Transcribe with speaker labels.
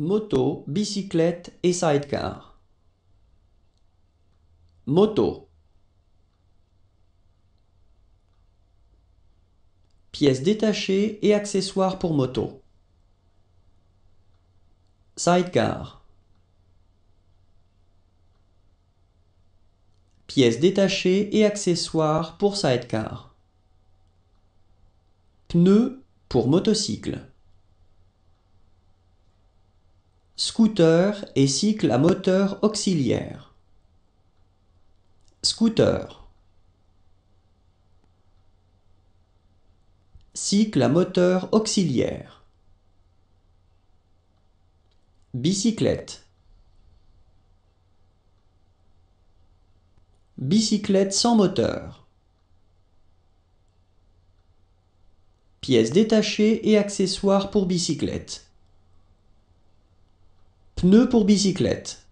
Speaker 1: moto, bicyclette et sidecar. Moto. Pièces détachées et accessoires pour moto. Sidecar. Pièces détachées et accessoires pour sidecar. Pneus pour motocycle. Scooter et cycle à moteur auxiliaire. Scooter. Cycle à moteur auxiliaire. Bicyclette. Bicyclette sans moteur. Pièces détachées et accessoires pour bicyclette. Pneus pour bicyclette.